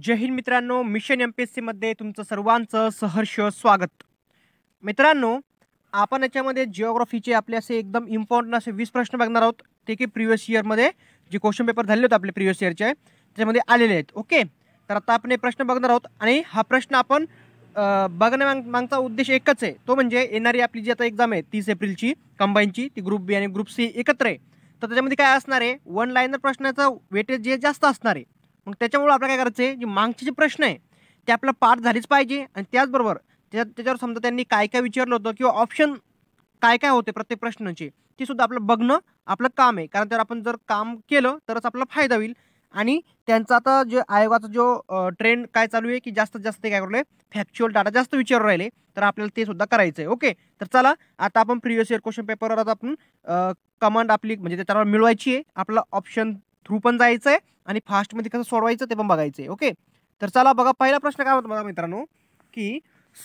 जय हिंद मित्रांनो mission M P S सीमध्ये तुमचं सर्वांचं सहर्ष स्वागत मित्रांनो आपण याच्यामध्ये जिओग्राफीचे आपले असे एकदम इम्पॉर्टंट असे वीस प्रश्न बघणार आहोत ते की प्रिव्हियस इयरमध्ये जे क्वेश्चन पेपर झाले होते आपले प्रिव्हियस इयरचे त्याच्यामध्ये आलेले आहेत ओके तर आता आपण हे प्रश्न बघणार आहोत आणि हा प्रश्न आपण बघण्या मागचा उद्देश एकच आहे तो म्हणजे येणारी आपली जी आता एक्झाम आहे तीस एप्रिलची कंबाईनची ती ग्रुप बी आणि ग्रुप सी एकत्र आहे तर त्याच्यामध्ये काय असणार आहे वन लाईनर प्रश्नाचं वेटेज जे जास्त असणार आहे मग त्याच्यामुळं आपल्याला काय करायचं आहे जे मागचे जे प्रश्न आहे ते आपल्याला पाठ झालीच पाहिजे आणि त्याचबरोबर त्या त्याच्यावर समजा त्यांनी काय काय विचारलं होतं किंवा ऑप्शन काय काय होते प्रत्येक प्रश्नाचे ते सुद्धा आपलं बघणं आपलं काम आहे कारण जर आपण जर काम केलं तरच आपला फायदा होईल आणि त्यांचा आता जे आयोगाचा जो ट्रेंड काय चालू आहे की जास्तीत जास्त काय करू फॅक्च्युअल डाटा जास्त विचारू राहिले तर आपल्याला ते सुद्धा करायचं आहे ओके तर चला आता आपण प्रिव्हियस इयर क्वेश्चन पेपरवर आता आपण कमांड आपली म्हणजे त्याच्यावर मिळवायची आहे आपला ऑप्शन थ्रू पण जायचं आहे आणि फास्टमध्ये कसं सोडवायचं ते पण बघायचं आहे ओके तर चला बघा पहिला प्रश्न काय होता बघा मित्रांनो की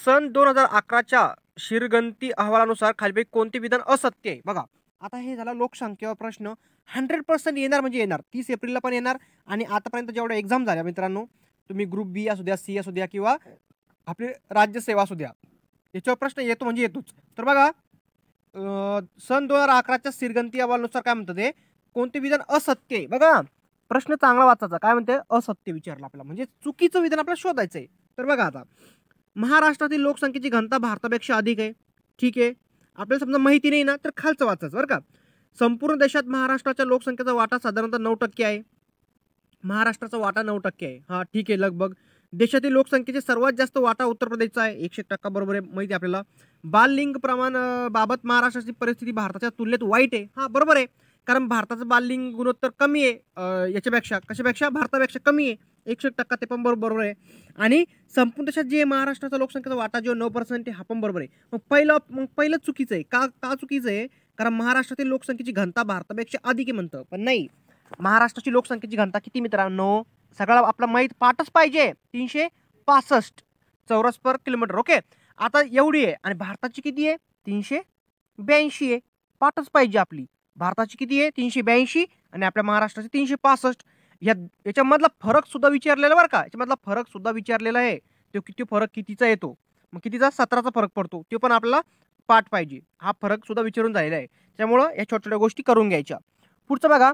सन दोन हजार अकराच्या शिरगंती अहवालानुसार खालीपैकी कोणते विधान असत्य आहे बघा आता हे झाला लोकसंख्येवर प्रश्न हंड्रेड पर्सेंट येणार म्हणजे येणार तीस एप्रिलला पण येणार आणि आतापर्यंत जेवढ्या एक्झाम झाल्या मित्रांनो तुम्ही ग्रुप बी असू द्या सी असू द्या किंवा आपली राज्यसेवा असू द्या याच्यावर प्रश्न येतो म्हणजे येतोच तर बघा सन दोन हजार अकराच्या शिरगंती अहवालानुसार काय म्हणतात ते कोणते विधान असत्य आहे बघा प्रश्न चांगला वाचायचा काय म्हणते असत्य विचारलं आपल्याला म्हणजे चुकीचं विधान आपल्याला शोधायचं आहे तर बघा आता महाराष्ट्रातील लोकसंख्येची घनता भारतापेक्षा अधिक आहे ठीक आहे आपल्याला समजा माहिती नाही ना तर खालचं वाचायचं बरं का संपूर्ण देशात महाराष्ट्राच्या लोकसंख्येचा वाटा साधारणतः नऊ टक्के आहे महाराष्ट्राचा वाटा नऊ टक्के आहे हा ठीक आहे लगभग देशातील लोकसंख्येचे सर्वात जास्त वाटा उत्तर प्रदेशचा आहे एकशे टक्का बरोबर आहे माहिती आपल्याला बाल लिंग प्रमाण बाबत महाराष्ट्राची परिस्थिती भारताच्या तुलनेत वाईट आहे हा बरोबर आहे कारण भारताचं बालिंग गुणोत्तर कमी आहे याच्यापेक्षा कशापेक्षा भारतापेक्षा कमी आहे एकशे टक्का ते पण बरोबर बरोबर आहे आणि संपूर्ण देशात जे महाराष्ट्राचा लोकसंख्येचा वाटा जो नऊ पर्सेंट हा पण बरोबर आहे मग पहिलं मग पहिलंच चुकीचं आहे का का चुकीचं आहे कारण महाराष्ट्रातील लोकसंख्येची घनता भारतापेक्षा अधिक आहे म्हणतं पण नाही महाराष्ट्राची लोकसंख्येची घनता किती मित्रांनो सगळा आपला माहीत पाठच पाहिजे तीनशे पासष्ट चौरस पर किलोमीटर ओके आता एवढी आहे आणि भारताची किती आहे तीनशे ब्याऐंशी आहे पाठच पाहिजे आपली भारताची किती आहे तीनशे ब्याऐंशी आणि आपल्या महाराष्ट्राचे तीनशे पासष्ट या याच्यामधला फरक सुद्धा विचारलेला बरं का याच्यामधला फरक सुद्धा विचारलेला आहे तो किती फरक कितीचा येतो मग कितीचा सतराचा फरक पडतो तो पण आपल्याला पाठ पाहिजे हा फरक सुद्धा विचारून झालेला आहे त्यामुळं या छोट्या छोट्या गोष्टी करून घ्यायच्या पुढचं बघा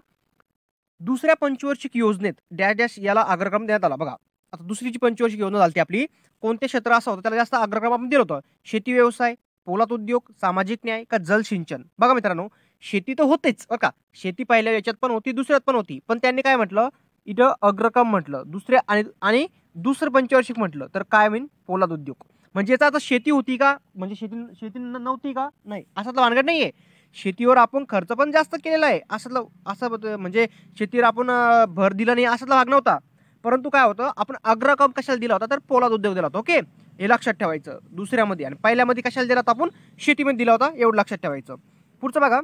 दुसऱ्या पंचवार्षिक योजनेत डॅश डॅश याला अग्रक्रम देण्यात आला बघा आता दुसरीची पंचवार्षिक योजना झाली ती आपली कोणते क्षेत्र असं होतं त्याला जास्त अग्रक्रम आपण दिलं होतं शेती व्यवसाय पोलाद उद्योग सामाजिक न्याय का जल सिंचन बघा मित्रांनो शेती तर होतेच बरं का शेती पहिल्या याच्यात पण होती दुसऱ्यात पण होती पण त्यांनी काय म्हटलं इथं अग्रक्रम म्हटलं दुसरे आणि आणि दुसरं पंचवार्षिक म्हटलं तर काय होईल पोलाद उद्योग म्हणजे याचा आता शेती होती का म्हणजे शेती शेती नव्हती का नाही असातलं वानगड नाही आहे शेतीवर आपण खर्च पण जास्त केलेला आहे असं असं म्हणजे शेतीवर आपण भर दिला नाही असातला भाग नव्हता परंतु काय होतं आपण अग्रक्रम कशाला दिला होता तर पोलाद उद्योग दिला होता ओके हे लक्षात ठेवायचं दुसऱ्यामध्ये आणि पहिल्यामध्ये कशाला दिला होता आपण शेतीमध्ये दिला होता एवढं लक्षात ठेवायचं पुढचं बघा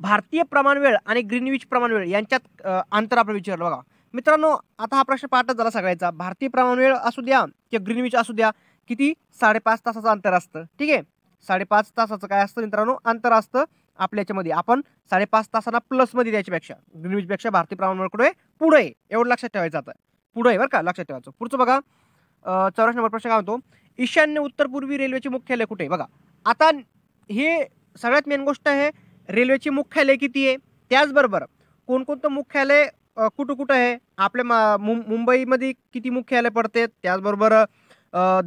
भारतीय प्रमाणवेळ आणि ग्रीनविच प्रमाणवेळ यांच्यात अंतर आपण विचारलं बघा मित्रांनो आता हा प्रश्न पाठच झाला सगळ्याचा भारतीय प्रमाणवेळ असू द्या किंवा ग्रीनविच असू द्या किती साडेपाच तासाचं अंतर असतं ठीक आहे साडेपाच तासाचं काय असतं मित्रांनो अंतर असतं आपल्या याच्यामध्ये आपण साडेपाच तासांना प्लसमध्ये द्यायच्यापेक्षा ग्रीनविचपेक्षा भारतीय प्रमाण वेळ कुठे पुढे आहे एवढं लक्षात ठेवायचं आता पुढे आहे बरं का लक्षात ठेवायचं पुढचं बघा चौराश नंबर प्रश्न काय म्हणतो ईशान्य उत्तर पूर्वी रेल्वेचे मुख्यालय कुठे बघा आता हे सगळ्यात मेन गोष्ट आहे रेल्वेची मुख्यालय किती आहे त्याचबरोबर कोणकोणतं मुख्यालय कुठं कुठं आहे आपल्या मु मुंबईमध्ये किती मुख्यालय पडते त्याचबरोबर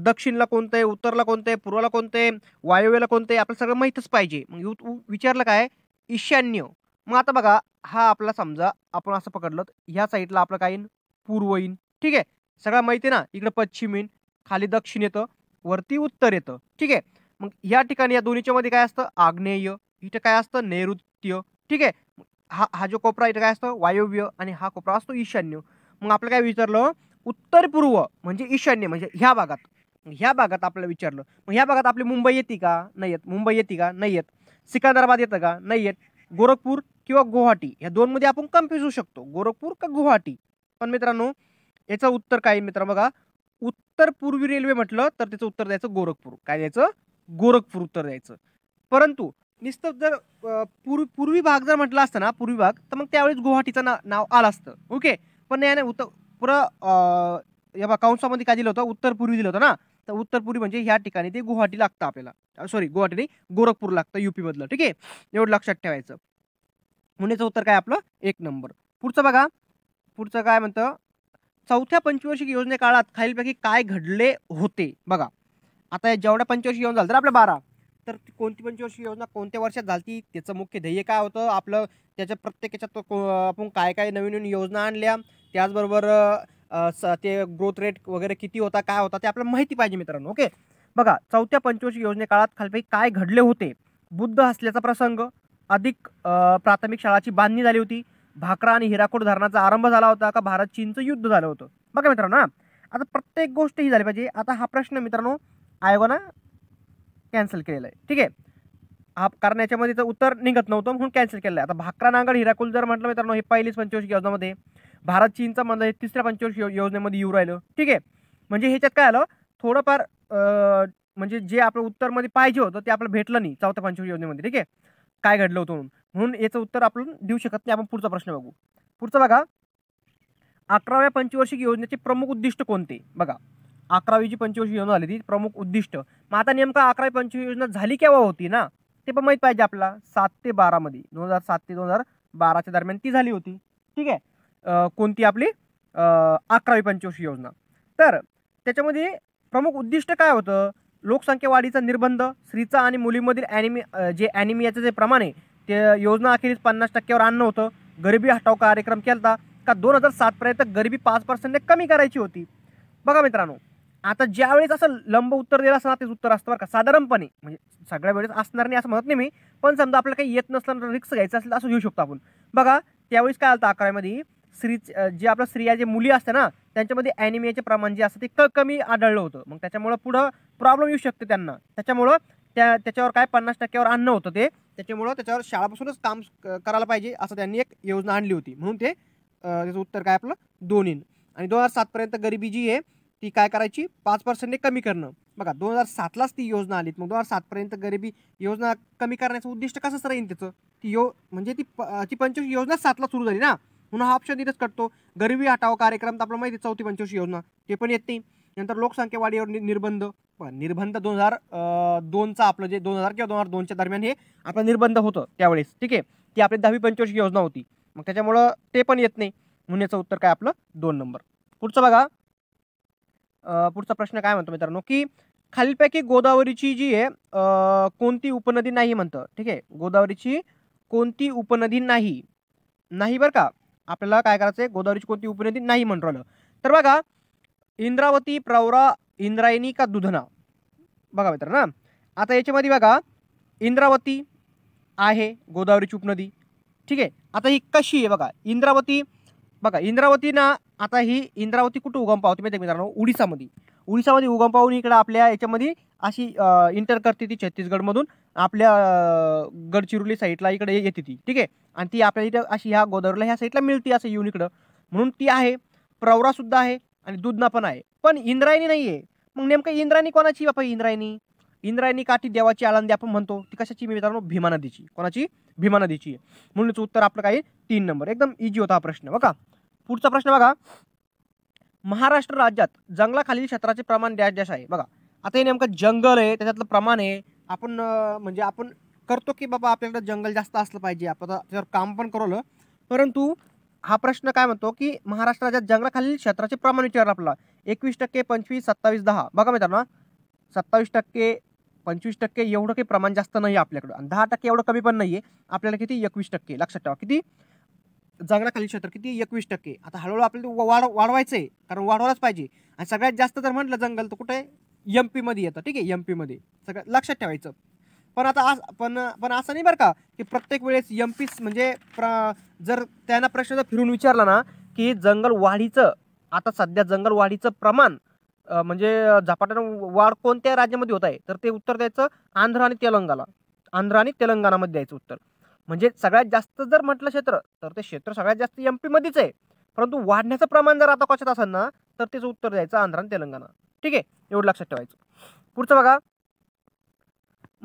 दक्षिणला कोणतं आहे उत्तरला कोणतं आहे पूर्वाला कोणतं आहे वायव्यला कोणतं आहे आपल्याला सगळं माहीतच पाहिजे मग विचारलं काय ईशान्य मग आता बघा हा आपला समजा आपण असं पकडलं ह्या साईडला आपलं काय येईन पूर्व येईन ठीक आहे सगळं माहिती आहे ना इकडं पश्चिम येईन खाली दक्षिण येतं वरती उत्तर येतं ठीक आहे मग या ठिकाणी या दोन्हीच्यामध्ये काय असतं आग्नेय इथं काय असतं नैऋत्य ठीक आहे हा हा जो कोपरा इथं काय असतो वायव्य आणि हा कोपरा असतो ईशान्य मग आपलं काय विचारलं उत्तर पूर्व म्हणजे ईशान्य म्हणजे ह्या भागात ह्या भागात आपल्याला विचारलं मग ह्या भागात आपली मुंबई येते का नाही येत मुंबई येते का नाही येत सिकंदराबाद येतं का नाही येत गोरखपूर किंवा गुवाहाटी ह्या दोनमध्ये आपण कन्फ्यूज होऊ शकतो गोरखपूर का गुवाहाटी पण मित्रांनो याचं उत्तर काय मित्र बघा उत्तर पूर्वी रेल्वे म्हटलं तर त्याचं उत्तर द्यायचं गोरखपूर काय द्यायचं गोरखपूर उत्तर द्यायचं परंतु निस्त जर पूर्व पूर्वी भाग जर म्हटला असतं ना पूर्वी भाग तर मग त्यावेळेस गुवाहाटीचं ना नाव आलं असतं ओके पण नाही उत्तर पुर या बा काय दिलं होतं उत्तर पूर्वी दिलं होतं ना तर उत्तर पूर्वी म्हणजे ह्या ठिकाणी ते गुवाहाटी लागतं आपल्याला सॉरी गुवाहाटी नाही गोरखपूर लागतं युपीमधलं ठीक आहे एवढं लक्षात ठेवायचं म्हणण्याचं उत्तर काय आपलं एक नंबर पुढचं बघा पुढचं काय म्हणतं चौथ्या पंचवार्षिक योजने काळात खालीलपैकी काय घडले होते बघा आता जेवढ्या पंचवार्षिक येऊन झालं तर आपल्या बारा तर ती कोणती पंचवर्षीय योजना कोणत्या वर्षात झाली त्याचं मुख्य ध्येय काय होतं आपलं त्याच्या प्रत्येक याच्यात आपण काय काय नवीन नवीन योजना आणल्या त्याचबरोबर ते ग्रोथ रेट वगैरे किती होता काय होता ते आपल्याला माहिती पाहिजे मित्रांनो ओके बघा चौथ्या योजने काळात खालपैकी काय घडले होते बुद्ध असल्याचा प्रसंग अधिक प्राथमिक शाळाची बांधणी झाली होती भाकरा आणि हिराकोट धरणाचा आरंभ झाला होता का भारत चीनचं युद्ध झालं होतं बघा मित्रांनो आता प्रत्येक गोष्ट ही झाली पाहिजे आता हा प्रश्न मित्रांनो आयोगानं कॅन्सल केलेलं आहे ठीक आहे हा कारण याच्यामध्ये तर उत्तर निघत नव्हतं म्हणून कॅन्सल केलं आहे आता भाकरा नांगड हिराकुल जर म्हटलं मित्रांनो हे पहिलीच पंचवर्षीय योजनेमध्ये भारत चीनचं म्हणलं हे तिसऱ्या पंचवर्ष योजनेमध्ये येऊ राहिलं ठीक आहे म्हणजे ह्याच्यात काय आलं थोडंफार म्हणजे जे आपलं उत्तरमध्ये पाहिजे होतं ते आपलं भेटलं नाही चौथ्या पंचवर्ष योजनेमध्ये ठीक आहे काय घडलं होतं म्हणून म्हणून याचं उत्तर आपण देऊ शकत नाही आपण पुढचा प्रश्न बघू पुढचं बघा अकराव्या पंचवार्षिक योजनेचे प्रमुख उद्दिष्ट कोणते बघा अकरावीची पंचवीस योजना झाली ती प्रमुख उद्दिष्ट मग आता नेमका अकरावी पंचवीस योजना झाली केव्हा होती ना ते पण माहीत पाहिजे आपला सात ते बारामध्ये दोन हजार सात ते दोन हजार बाराच्या दरम्यान ती झाली होती ठीक आहे कोणती आपली अकरावी पंचवीस योजना तर त्याच्यामध्ये प्रमुख उद्दिष्ट काय होतं लोकसंख्या वाढीचा निर्बंध स्त्रीचा आणि मुलीमधील ॲनिमी जे ॲनिमियाचं जे प्रमाण आहे ते योजना अखेरीस पन्नास टक्क्यावर आणणं होतं गरिबी हटाव कार्यक्रम केला होता का दोन हजार सातपर्यंत गरिबी पाच पर्सेंटने कमी करायची होती बघा मित्रांनो आता ज्यावेळेस असं लंब उत्तर दिलं असं तेच उत्तर असतं बरं का साधारणपणे म्हणजे सगळ्या वेळेस असणार नाही असं म्हणत नाही मी पण समजा आपल्याला काही येत तर रिक्स घ्यायचं असेल असं घेऊ शकतो आपण बघा त्यावेळेस काय आलं अकरामध्ये स्त्री जे आपल्या स्त्रिया जे मुली असते ना त्यांच्यामध्ये ॲनिमियाचे प्रमाण जे असतं ते क कमी आढळलं होतं मग त्याच्यामुळं पुढं प्रॉब्लेम येऊ शकते त्यांना त्याच्यामुळं त्या त्याच्यावर काय पन्नास टक्क्यावर आणणं होतं ते त्याच्यामुळं त्याच्यावर शाळापासूनच काम करायला पाहिजे असं त्यांनी एक योजना आणली होती म्हणून ते त्याचं उत्तर काय आपलं दोन्ही आणि दोन हजार सातपर्यंत गरिबी जी आहे ती काय करायची पाच पर्सेंटने कमी करणं बघा दोन हजार सातलाच ती योजना आली मग दोन हजार सातपर्यंत गरिबी योजना कमी करण्याचं उद्दिष्ट कसंच राहील त्याचं ती यो म्हणजे ती ती पंचवीस योजना सातला सुरू झाली ना म्हणून हा ऑप्शन तिथेच कटतो गरिबी हटाव कार्यक्रम तर आपलं माहिती चौथी पंचवीस योजना ते पण येत नाही नंतर लोकसंख्या वाढीवर निर्बंध निर्बंध दोन हजार दोनचा आपलं जे दोन हजार किंवा दोन हजार दोनच्या दरम्यान हे आपलं निर्बंध होतं त्यावेळेस ठीक आहे ती आपली दहावी पंचवीस योजना होती मग त्याच्यामुळं ते पण येत नाही म्हणून याचं उत्तर काय आपलं दोन नंबर पुढचं बघा पुढचा प्रश्न काय म्हणतो मित्रांनो की खालीलपैकी गोदावरीची जी आहे कोणती उपनदी नाही म्हणतं ठीक आहे गोदावरीची कोणती उपनदी नाही नाही बरं का आपल्याला काय करायचं आहे गोदावरीची कोणती उपनदी नाही म्हणून राहिलं तर बघा इंद्रावती प्रवरा इंद्रायणी का दुधना बघा मित्रांनो आता याच्यामध्ये बघा इंद्रावती आहे गोदावरीची उपनदी ठीक आहे आता ही कशी आहे बघा इंद्रावती बघा इंद्रावती ना आता ही इंद्रावती कुठं उगम पावते माहिती मित्रांनो उडीसामध्ये उडीसामध्ये उगम पाहून इकडं आपल्या याच्यामध्ये अशी इंटर करते ती छत्तीसगडमधून आपल्या गडचिरोली साईडला इकडे येते ती ठीक आहे आणि ती आपल्या इथं अशी ह्या गोदावरीला ह्या साईडला मिळते असं येऊन इकडं म्हणून ती आहे प्रवरासुद्धा आहे आणि दुधना पण आहे पण इंद्रायणी नाही आहे मग नेमकं इंद्रायणी कोणाची बापा इंद्रायणी इंद्रायणी काठी देवाची आळंदी आपण म्हणतो ती कशाची मी मित्रांनो भीमा नदीची कोणाची भीमा नदीची म्हणूनच उत्तर आपलं काय तीन नंबर एकदम इजी होता हा प्रश्न बघा पुढचा प्रश्न बघा महाराष्ट्र राज्यात जंगलाखालील क्षेत्राचे प्रमाण डॅश डॅश आहे बघा आता हे नेमकं जंगल आहे त्याच्यातलं प्रमाण आहे आपण म्हणजे आपण करतो की बाबा आपल्याकडे जंगल जास्त असलं पाहिजे आपण त्याच्यावर काम पण करवलं परंतु हा प्रश्न काय म्हणतो की महाराष्ट्र राज्यात जंगलाखालील क्षेत्राचे प्रमाण विचारलं आपला एकवीस टक्के पंचवीस सत्तावीस दहा बघा मित्रांनो सत्तावीस टक्के पंचवीस टक्के एवढं काही प्रमाण जास्त नाही आपल्याकडं आणि दहा टक्के एवढं कमी पण नाही आहे आपल्याला किती एकवीस टक्के लक्षात ठेवा किती जंगलाखाली क्षेत्र किती एकवीस टक्के आता हळूहळू आपल्याला वाढ वाढवायचं आहे कारण वाढवायलाच पाहिजे आणि सगळ्यात जास्त जर म्हटलं जंगल तर कुठे एम पीमध्ये येतं ठीक आहे एम पीमध्ये सगळं लक्षात ठेवायचं पण आता आज पण पण असं नाही बरं का की प्रत्येक वेळेस एम पीस म्हणजे प्र जर त्यांना प्रश्न जर फिरून विचारला ना की जंगल वाढीचं आता सध्या जंगल वाढीचं प्रमाण म्हणजे झपाट्यानं वाढ कोणत्या राज्यामध्ये होत आहे तर ते उत्तर द्यायचं आंध्र आणि तेलंगाला आंध्र आणि तेलंगणामध्ये द्यायचं उत्तर म्हणजे सगळ्यात जास्त जर म्हटलं क्षेत्र तर ते क्षेत्र सगळ्यात जास्त एम पीमध्येच आहे परंतु वाढण्याचं प्रमाण जर आता कशात असेल ना तर त्याचं उत्तर द्यायचं आंध्र आणि तेलंगणा ठीक आहे एवढं लक्षात ठेवायचं पुढचं बघा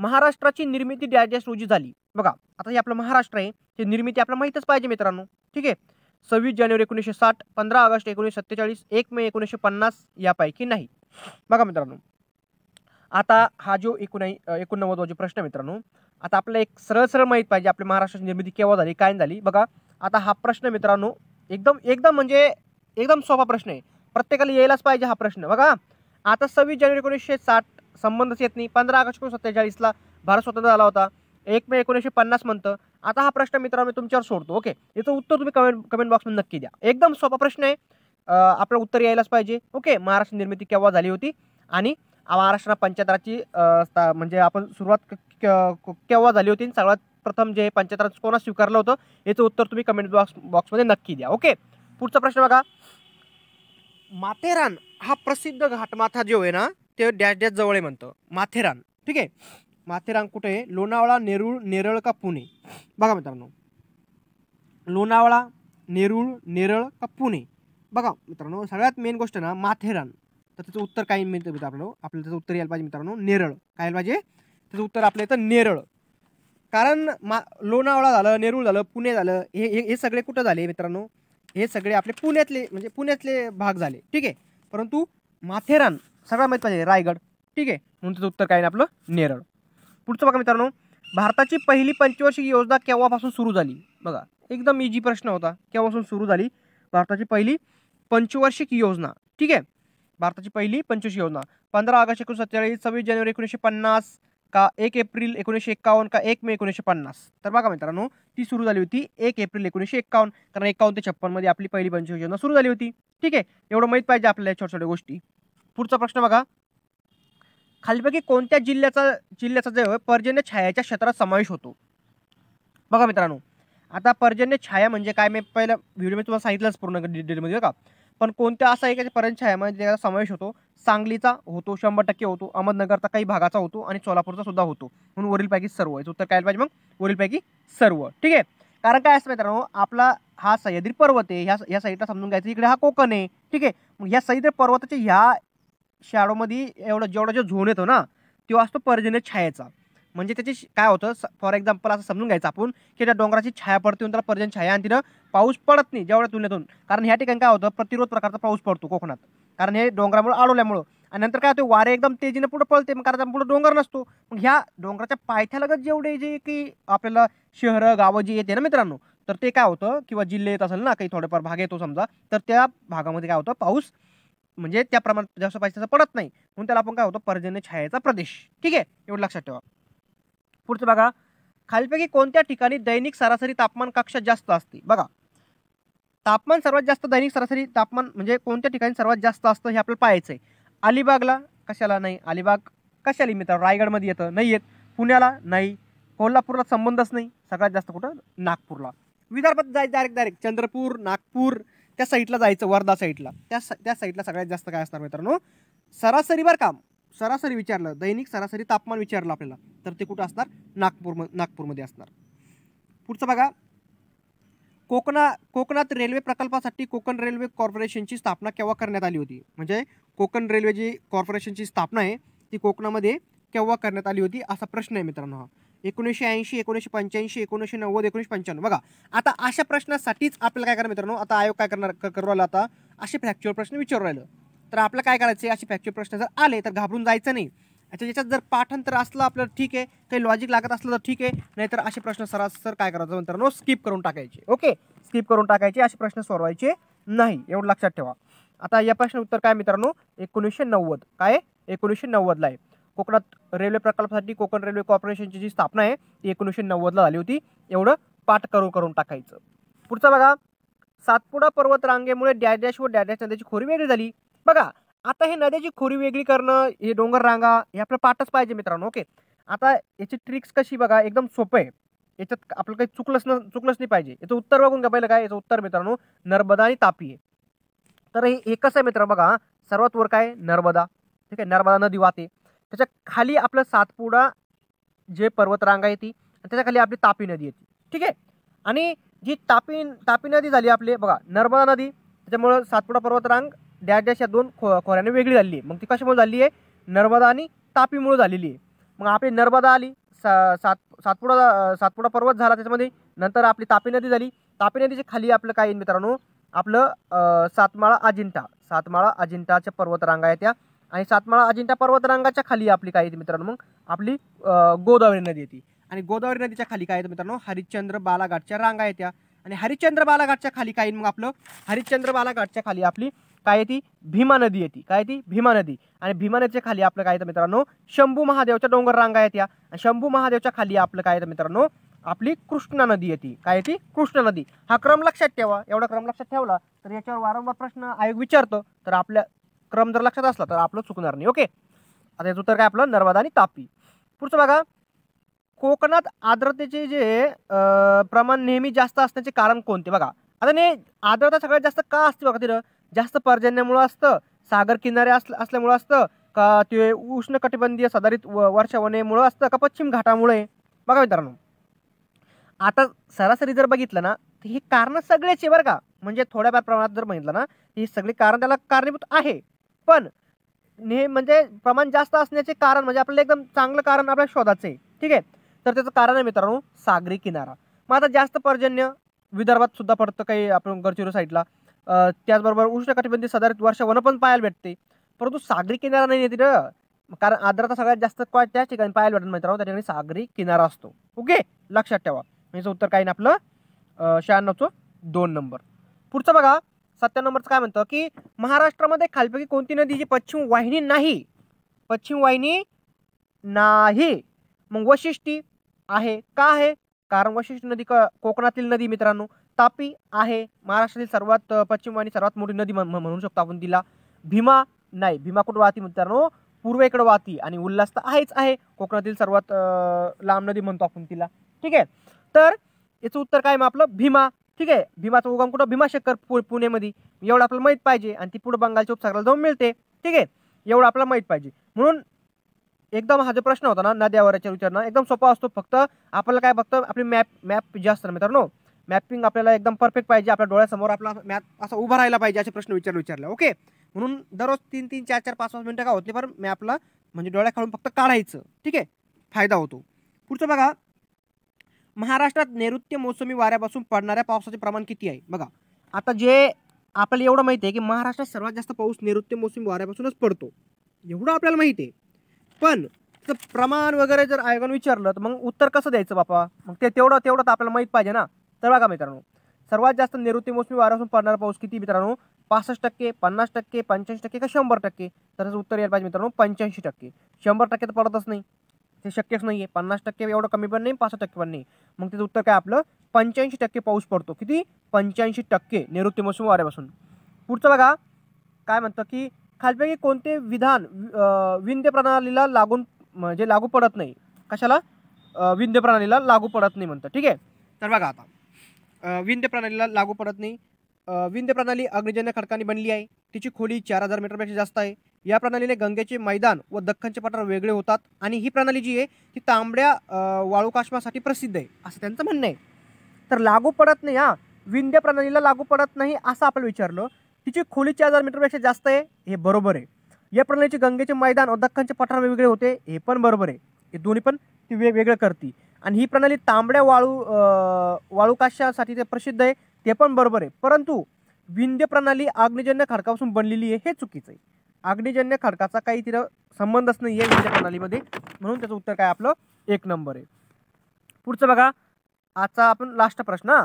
महाराष्ट्राची निर्मिती डायजेस्ट रोजी झाली बघा आता हे आपलं महाराष्ट्र आहे ते निर्मिती आपल्याला माहीतच पाहिजे मित्रांनो ठीक आहे सव्वीस जानेवारी एकोणीसशे साठ पंधरा ऑगस्ट एकोणीसशे सत्तेचाळीस एक मे एकोणीसशे पन्नास यापैकी नाही बघा मित्रांनो आता हा जो एकूण एकोणनव्वद जो प्रश्न मित्रांनो आता आपल्याला एक सरळ सरळ माहीत पाहिजे आपल्या महाराष्ट्राची निर्मिती केव्हा झाली काय झाली बघा आता हा प्रश्न मित्रांनो एकदम एकदम म्हणजे एकदम सोपा प्रश्न आहे प्रत्येकाला यायलाच पाहिजे हा प्रश्न बघा आता सव्वीस जानेवारी एकोणीसशे साठ संबंधच येत नाही पंधरा ऑगस्ट एकोणीस सत्तेचाळीसला भारत स्वतंत्र झाला होता एक मे एकोणीसशे पन्नास म्हणतं आता हा प्रश्न मित्रांनो तुमच्यावर सोडतो ओके याचं उत्तर तुम्ही कमेंट कमेंट बॉक्समध्ये नक्की द्या एकदम सोपा प्रश्न आहे आपलं उत्तर यायलाच पाहिजे ओके महाराष्ट्र निर्मिती केव्हा झाली होती आणि महाराष्ट्र पंचायतराची म्हणजे आपण सुरुवात केव्हा झाली होती सर्वात प्रथम जे पंचायतराज कोणा स्वीकारलं होतं याचं उत्तर तुम्ही कमेंट बॉक्स बॉक्समध्ये नक्की द्या ओके पुढचा प्रश्न बघा माथेरान हा प्रसिद्ध घाटमाथा जो आहे ना ते डॅश डॅश जवळ आहे म्हणतो माथेरान ठीक आहे माथेरान कुठे आहे लोणावळा नेरूळ नेरळ का पुणे बघा मित्रांनो लोणावळा नेरूळ नेरळ का पुणे बघा मित्रांनो सगळ्यात मेन गोष्ट ना माथेरान तर त्याचं उत्तर काय मिळतं मित्रांनो आपलं त्याचं उत्तर यायला पाहिजे मित्रांनो नेरळ काय यायला पाहिजे त्याचं उत्तर आपलं येतं नेरळ कारण मा लोणावळा झालं नेरूळ झालं पुणे झालं हे हे सगळे कुठं झाले मित्रांनो हे सगळे आपले पुण्यातले म्हणजे पुण्यातले भाग झाले ठीक आहे परंतु माथेरान सगळ्या माहीत पाहिजे रायगड ठीक आहे म्हणून त्याचं उत्तर काय आपलं नेरळ पुढचं बघा मित्रांनो भारताची पहिली पंचवार्षिक योजना केव्हापासून सुरू झाली बघा एकदम इजी प्रश्न होता केव्हापासून सुरू झाली भारताची पहिली पंचवार्षिक योजना ठीक आहे भारताची पहिली पंचवीस योजना पंधरा ऑगस्ट एकोणीसशे सत्तेचाळीस सव्वीस जानेवारी एकोणीसशे पन्नास का एक एप्रिल एकोणीसशे एकावन्न का एक मे एकोणीसशे पन्नास तर बघा मित्रांनो ती सुरू झाली होती एक एप्रिल एकोणीसशे एकावन्न कारण एकावन्न ते छप्पनमध्ये आपली पहिली पंचवीस योजना सुरू झाली होती ठीक आहे एवढं माहीत पाहिजे आपल्याला छोट्या छोट्या गोष्टी पुढचा प्रश्न बघा खालीपैकी कोणत्या जिल्ह्याचा जिल्ह्याचा जे पर्जन्य छायाच्या क्षेत्रात समावेश होतो बघा मित्रांनो आता पर्जन्य छाया म्हणजे काय मी पहिल्या मी तुम्हाला सांगितलंच पूर्ण डिटेलमध्ये बघा पण कोणत्या असा एकाच्या पर्यंत आहे म्हणजे ज्याचा समावेश होतो सांगलीचा होतो शंभर टक्के होतो अहमदनगरचा काही भागाचा होतो आणि सोलापूरचा सुद्धा होतो म्हणून वरीलपैकी सर्व याचं उत्तर काय पाहिजे मग वरीलपैकी सर्व ठीक आहे कारण काय असतं मित्रांनो आपला हा सह्याद्री पर्वत आहे ह्या ह्या साईडला समजून घ्यायचं इकडे हा कोकण आहे ठीक आहे मग ह्या सह्याद्री पर्वताच्या ह्या शॅडोमध्ये एवढं जेवढा जो झोन येतो ना तो असतो पर्जन्य छायेचा म्हणजे त्याची काय होतं फॉर एक्झाम्पल असं समजून घ्यायचं आपण की त्या डोंगराची छाया पडते त्याला पर्जन छाया आणि तिथं पाऊस पडत नाही जेवढ्या तुलनेतून कारण ह्या ठिकाणी काय होतं प्रतिरोध प्रकारचा पाऊस पडतो कोकणात कारण हे डोंगरामुळे अडवल्यामुळं आणि नंतर काय होतं वारे एकदम तेजीनं पुढे पळते मग कारण पुढे डोंगर नसतो मग ह्या डोंगराच्या पायथ्यालगत जेवढे जे की आपल्याला शहरं गावं जी येते ना मित्रांनो तर ते काय होतं किंवा जिल्हे येत असेल ना काही थोडेफार भाग येतो समजा तर त्या भागामध्ये काय होतं पाऊस म्हणजे त्या प्रमाणात जास्त पाहिजे पडत नाही म्हणून त्याला आपण काय होतो पर्जन्य छायाचा प्रदेश ठीक आहे एवढं लक्षात ठेवा पुढचं बघा खालीपैकी कोणत्या ठिकाणी दैनिक सरासरी तापमान कक्षा जास्त असते बघा तापमान सर्वात जास्त दैनिक सरासरी तापमान म्हणजे कोणत्या ठिकाणी सर्वात जास्त असतं हे आपल्याला पाहायचं आहे अलिबागला कशाला नाही अलिबाग कशाला मित्र रायगडमध्ये येतं नाही येत पुण्याला नाही कोल्हापूरला संबंधच नाही सगळ्यात जास्त कुठं नागपूरला विदर्भात जायचं डायरेक्ट डायरेक्ट चंद्रपूर नागपूर त्या साईडला जायचं वर्धा साईडला त्या त्या साईडला सगळ्यात जास्त काय असणार मित्रांनो सरासरी काम सरासरी विचारलं दैनिक सरासरी तापमान विचारलं आपल्याला तर ते कुठं असणार नागपूर नागपूरमध्ये असणार पुढचं बघा कोकणा कोकणात रेल्वे प्रकल्पासाठी कोकण रेल्वे कॉर्पोरेशनची स्थापना केव्हा करण्यात आली होती म्हणजे कोकण रेल्वे जी कॉर्पोरेशनची स्थापना आहे ती कोकणामध्ये केव्हा करण्यात आली होती असा प्रश्न आहे मित्रांनो हा एकोणीसशे ऐंशी एकोणीसशे पंच्याऐंशी एकोणीसशे नव्वद एकोणीसशे पंच्याण्णव बघा आता अशा प्रश्नासाठीच आपल्याला काय करा मित्रांनो आता आयोग काय करणार करू राहिला आता असे फॅक्च्युअल प्रश्न विचारू राहिलं तर आपलं काय करायचं असे फॅक्च्युअल प्रश्न जर आले तर घाबरून जायचं नाही अच्छा याच्यात जर पाठांतर असलं आपलं ठीक आहे काही लॉजिक लागत असलं तर ठीक आहे नाहीतर असे प्रश्न सरासर काय करायचं मित्रांनो स्किप करून टाकायचे ओके स्किप करून टाकायचे असे प्रश्न सोडवायचे नाही एवढं लक्षात ठेवा आता या प्रश्न उत्तर काय मित्रांनो एकोणीसशे नव्वद काय एकोणीसशे नव्वदला आहे कोकणात रेल्वे प्रकल्पासाठी कोकण रेल्वे कॉर्पोरेशनची जी स्थापना आहे ती एकोणीसशे नव्वदला झाली होती एवढं पाठ करून करून टाकायचं पुढचा बघा सातपुडा पर्वत रांगेमुळे डॅडॅश व डॅडॅश नद्याची खोरी वेगळी झाली बघा आता हे नद्याची खोरी वेगळी करणं हे डोंगर रांगा हे आपलं पाठच पाहिजे मित्रांनो ओके आता याची ट्रिक्स कशी बघा एकदम सोपं आहे याच्यात आपलं काही चुकलंच न चुकलंच नाही पाहिजे याचं उत्तर बघून का पहिलं काय याचं उत्तर मित्रांनो नर्मदा आणि तापी आहे तर हे एकच आहे मित्र बघा सर्वात वर काय नर्मदा ठीक आहे नर्मदा नदी वाहते त्याच्या खाली आपलं सातपुडा जे पर्वतरांगा येते आणि त्याच्या खाली आपली तापी नदी येते ठीक आहे आणि जी तापी तापी नदी झाली आपली बघा नर्मदा नदी त्याच्यामुळं सातपुडा पर्वतरांग डॅश डॅश या दोन खो खोऱ्याने वेगळी झाली आहे मग ती कशामुळे झाली आहे नर्मदा आणि तापीमुळे झालेली आहे मग आपली नर्मदा आली सात सातपुडा सातपुडा पर्वत झाला त्याच्यामध्ये नंतर आपली तापी नदी झाली तापी नदीच्या खाली आपलं काय मित्रांनो आपलं सातमाळा अजिंठा सातमाळा अजिंठाच्या पर्वतरांगा रांगा आणि सातमाळा अजिंठा पर्वतरांगाच्या खाली आपली काय येते मित्रांनो मग आपली गोदावरी नदी येते आणि गोदावरी नदीच्या खाली काय येतं मित्रांनो हरिश्चंद्र बालाघाटच्या रांगा येत्या आणि हरिश्चंद्र बालाघाटच्या खाली काय मग आपलं हरिश्चंद्र बालाघाटच्या खाली आपली काय ती भीमा नदी येते काय ती भीमा नदी आणि भीमा नदीच्या खाली आपलं काय येतं मित्रांनो शंभू महादेवच्या डोंगर रांगा आहेत या शंभू महादेवच्या खाली आपलं काय येतं मित्रांनो आपली कृष्णा नदी येते काय येते कृष्णा नदी हा क्रम लक्षात ठेवा एवढा क्रम लक्षात ठेवला तर याच्यावर वारंवार प्रश्न आयोग विचारतो तर आपल्या क्रम जर लक्षात असला तर आपलं चुकणार नाही ओके आता याचं उत्तर काय आपलं नर्मदा आणि तापी पुढचं बघा कोकणात आर्द्रतेचे जे प्रमाण नेहमी जास्त असण्याचे कारण कोणते बघा आता नाही आर्द्रता सगळ्यात जास्त का असते बघा तिथं जास्त पर्जन्यामुळं असतं सागर किनारे अस असल्यामुळं असतं का ते उष्णकटिबंधीय साधारित व वर्षा असतं का पश्चिम घाटामुळे बघा मित्रांनो आता सरासरी जर बघितलं ना तर हे कारणं सगळेच आहे बरं का म्हणजे थोड्याफार प्रमाणात जर बघितलं ना हे सगळे कारण त्याला कारणीभूत आहे पण हे म्हणजे प्रमाण जास्त असण्याचे कारण म्हणजे आपल्याला एकदम चांगलं कारण आपल्या शोधाचं आहे ठीक आहे तर त्याचं कारण आहे मित्रांनो सागरी किनारा मग आता जास्त पर्जन्य विदर्भात सुद्धा पडतं काही आपण गडचिरो साईडला त्याचबरोबर उष्णकटिबंधीय वर्ष वन पण पाहायला भेटते परंतु सागरी किनारा नाही तिथं कारण आर्द्रता सगळ्यात जास्त काय त्या ठिकाणी पाहायला भेटत मित्रांनो त्या ठिकाणी सागरी किनारा असतो ओके लक्षात ठेवा म्हणजे उत्तर काही नाही आपलं शहाण्णवचं दोन नंबर पुढचं बघा सत्या नंबरचं काय म्हणतं की महाराष्ट्रामध्ये खालपैकी कोणती नदी जी पश्चिम वाहिनी नाही पश्चिम वाहिनी नाही मग वशिष्ठी आहे का आहे कारण वशिष्ठ नदी क कोकणातील नदी मित्रांनो तापी आहे महाराष्ट्रातील सर्वात पश्चिम आणि सर्वात मोठी नदी म्हणू शकतो आपण तिला भीमा नाही भीमा कुठं वाहती मित्रांनो पूर्वेकडे वाहती आणि उल्हास तर आहेच आहे कोकणातील सर्वात लांब नदी म्हणतो आपण तिला ठीक आहे तर याचं उत्तर काय मग आपलं भीमा ठीक आहे भीमाचा उगम कुठं भीमाशेखर पु पुणेमध्ये एवढं आपल्याला माहीत पाहिजे आणि ती पुढं बंगालच्या उपसागराला जाऊन मिळते ठीक आहे एवढं आपल्याला माहीत पाहिजे म्हणून एकदम हा जो प्रश्न होता ना नद्यावरच्या विचारणं एकदम सोपा असतो फक्त आपल्याला काय बघतं आपली मॅप मॅप जे असतं ना मित्रांनो मॅपिंग आपल्याला एकदम परफेक्ट पाहिजे आपल्या डोळ्यासमोर आपला मॅप असा उभा राहिला पाहिजे असे प्रश्न विचारले विचारले ओके म्हणून दररोज तीन तीन चार चार पाच पाच मिनटं का होते पण मॅपला म्हणजे डोळ्या खाळून फक्त काढायचं ठीक आहे फायदा होतो पुढचं बघा महाराष्ट्रात नैऋत्य मोसमी वाऱ्यापासून पडणाऱ्या पावसाचे प्रमाण किती आहे बघा आता जे आपल्याला एवढं माहिती आहे की महाराष्ट्रात सर्वात जास्त पाऊस नैऋत्य मोसमी वाऱ्यापासूनच पडतो एवढं आपल्याला माहिती आहे पण प्रमाण वगैरे जर आयोगानं विचारलं तर मग उत्तर कसं द्यायचं बापा मग ते तेवढं तेवढं तर आपल्याला माहीत पाहिजे ना तर बघा मित्रांनो सर्वात जास्त निवृत्ती मोसमी वाऱ्यापासून पडणारा पाऊस किती मित्रांनो पासष्ट टक्के पन्नास टक्के पंच्याऐंशी टक्के का शंभर टक्के तर उत्तर यायला पाहिजे मित्रांनो पंच्याऐंशी टक्के शंभर टक्के तर पडतच नाही ते शक्यच नाही आहे पन्नास टक्के एवढं कमी पण नाही पासष्ट टक्के पण नाही मग त्याचं उत्तर काय आपलं पंच्याऐंशी टक्के पाऊस पडतो किती पंच्याऐंशी टक्के निवृत्ती मोसमी वाऱ्यापासून पुढचं बघा काय म्हणतं की खालपैकी कोणते विधान विंध्य प्रणालीला लागून म्हणजे लागू पडत नाही कशाला विंध्य प्रणालीला लागू पडत नाही म्हणतं ठीक आहे तर बघा आता विंध्य प्रणालीला लागू पडत नाही विंध्य प्रणाली अग्निजन्य खडकाने बनली आहे तिची खोली चार हजार मीटरपेक्षा जास्त आहे या प्रणालीने गंगेचे मैदान व दख्खनचे पठार वेगळे होतात आणि ही प्रणाली जी आहे ती तांबड्या वाळूकाश्मासाठी प्रसिद्ध आहे असं त्यांचं म्हणणं आहे तर लागू पडत नाही हा विंध्य प्रणालीला लागू पडत नाही असं आपण विचारलं तिची खोली चार हजार मीटरपेक्षा जास्त आहे हे बरोबर आहे या प्रणालीचे गंगेचे मैदान व दख्खनचे पठार वेगवेगळे होते हे पण बरोबर आहे हे दोन्ही पण ती वेगवेगळं करते आणि ही प्रणाली तांबड्या वाळू वाळूकाशासाठी ते प्रसिद्ध आहे ते पण बरोबर आहे परंतु विंध्य प्रणाली आग्निजन्य खडकापासून बनलेली आहे हे चुकीचं आहे आग्निजन्य खडकाचा काही तिथं संबंधच नाही आहे विंध्य प्रणालीमध्ये म्हणून त्याचं उत्तर काय आपलं एक नंबर आहे पुढचं बघा आजचा आपण लास्ट प्रश्न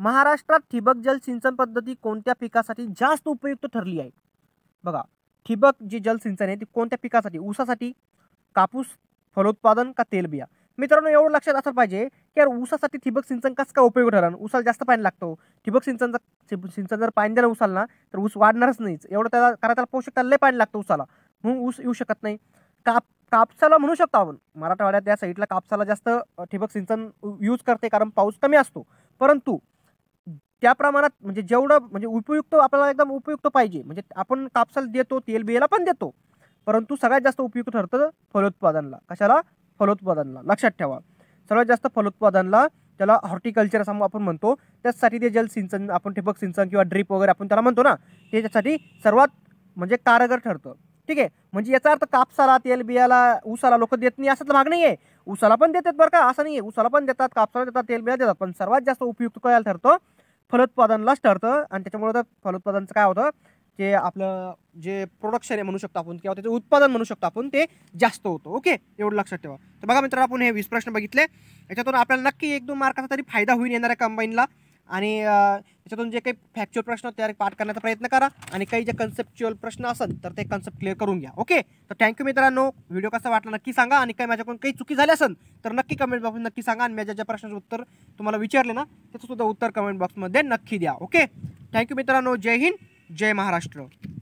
महाराष्ट्रात ठिबक जलसिंचन पद्धती कोणत्या पिकासाठी जास्त उपयुक्त ठरली आहे बघा ठिबक जे जलसिंचन आहे ती कोणत्या पिकासाठी ऊसासाठी कापूस फलोत्पादन का तेलबिया मित्रांनो एवढं लक्षात असलं पाहिजे की यार ऊसासाठी ठिबक सिंचन कसं का उपयोग ठरणार उसाला जास्त पाणी लागतो ठिबक सिंचनचा सिंचन जर पाणी द्यायला उसाल ना तर ऊस वाढणारच नाहीच एवढं त्याला कारण त्याला पोषक लय पाणी लागतं उसाला म्हणून ऊस येऊ शकत नाही काप कापसाला म्हणू शकतो आपण मराठवाड्यात या साईडला कापसाला जास्त ठिबक सिंचन यूज करते कारण पाऊस कमी असतो परंतु त्या प्रमाणात म्हणजे जेवढं म्हणजे उपयुक्त आपल्याला एकदम उपयुक्त पाहिजे म्हणजे आपण कापसाला देतो तेलबियाला पण देतो परंतु सगळ्यात जास्त उपयुक्त ठरतं फलोत्पादनला कशाला फलोत्पादनला लक्षात ठेवा सर्वात जास्त फलोत्पादनला त्याला हॉर्टिकल्चर असं आपण म्हणतो त्याचसाठी ते जल सिंचन आपण ठिबक सिंचन किंवा ड्रीप वगैरे आपण त्याला म्हणतो ना ते त्यासाठी सर्वात म्हणजे कारगर ठरतं ठीक आहे म्हणजे याचा अर्थ कापसाला तेलबियाला उसाला लोक देत नाही असं भाग नाही आहे उसाला पण देतात बरं का असं नाही आहे उसाला पण देतात कापसाला देतात तेलबिया देतात पण सर्वात जास्त उपयुक्त काय ठरतं फलोत्पादनलाच ठरतं आणि त्याच्यामुळे तर फलोत्पादनचं काय होतं ते आपलं जे प्रोडक्शन आहे म्हणू शकतो आपण किंवा त्याचं उत्पादन म्हणू शकतो आपण ते जास्त होतं ओके एवढं लक्षात ठेवा तर बघा मित्रांनो आपण हे वीस प्रश्न बघितले याच्यातून आपल्याला नक्की एक दोन मार्काचा तरी फायदा होईल येणाऱ्या कंबाईनला आणि त्याच्यातून जे काही फॅक्च्युअल प्रश्न तयार पाठ करण्याचा प्रयत्न करा आणि काही जे कन्सेप्च्युअल प्रश्न असेल तर ते कन्सेप्ट क्लिअर करून घ्या ओके तर थँक्यू मित्रांनो व्हिडिओ कसा वाटला नक्की सांगा आणि काही माझ्याकडून काही चुकी झाली असेल तर नक्की कमेंट बॉक्समध्ये नक्की सांगा आणि माझ्या ज्या प्रश्नाचं उत्तर तुम्हाला विचारले ना त्याचं सुद्धा उत्तर कमेंट बॉक्समध्ये नक्की द्या ओके थँक्यू मित्रांनो जय हिंद जय महाराष्ट्र